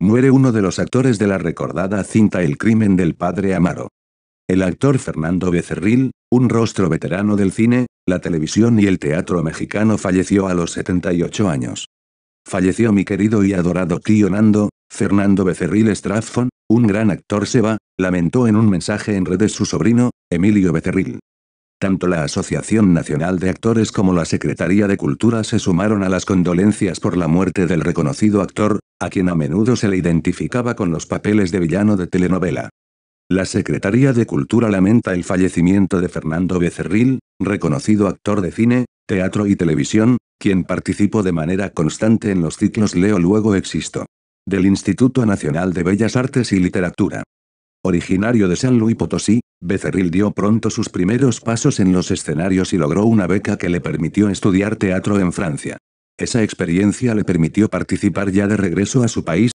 Muere uno de los actores de la recordada cinta El crimen del padre Amaro. El actor Fernando Becerril, un rostro veterano del cine, la televisión y el teatro mexicano falleció a los 78 años. Falleció mi querido y adorado tío Nando, Fernando Becerril Straffon, un gran actor se va, lamentó en un mensaje en redes su sobrino, Emilio Becerril. Tanto la Asociación Nacional de Actores como la Secretaría de Cultura se sumaron a las condolencias por la muerte del reconocido actor, a quien a menudo se le identificaba con los papeles de villano de telenovela. La Secretaría de Cultura lamenta el fallecimiento de Fernando Becerril, reconocido actor de cine, teatro y televisión, quien participó de manera constante en los ciclos Leo Luego Existo. Del Instituto Nacional de Bellas Artes y Literatura. Originario de San Luis Potosí, Becerril dio pronto sus primeros pasos en los escenarios y logró una beca que le permitió estudiar teatro en Francia. Esa experiencia le permitió participar ya de regreso a su país,